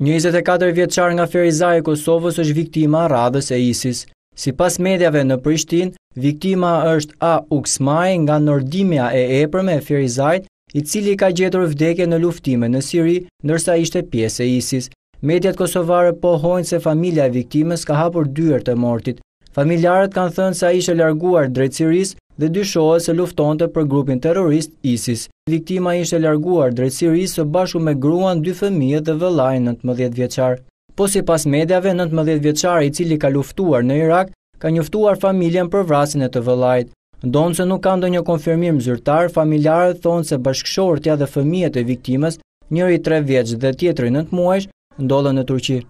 24 vjetëqar nga Feriza e Kosovës është viktima radhës e ISIS. Si pas medjave në Prishtin, viktima është A. Uksmaj nga nërdimja e eprme e Ferizajt, i cili ka gjetur vdekje në luftime në Siri, nërsa ishte pjesë e ISIS. Medjat Kosovare pohojnë se familja e viktimes ka hapur dyër të mortit. Familjarët kanë thënë sa ishe larguar drejtsiris, dhe dyshohet se luftonte për grupin terrorist ISIS. Viktima ishte larguar drejt Siris së bashku me gruan, dy fëmijët dhe vëllain 19 vjeçar. Po si pas medjave, 19 vjeçari i cili ka luftuar në Irak, ka njëftuar familjen për vrasin e të vëllajt. Ndonë se nuk ka ndo një konfirmim zyrtar, familjarët thonë se bashkëshortja dhe fëmijet e viktimës, njëri 3 vjeç dhe tjetëri 9 muajsh, ndodhen në Turqi.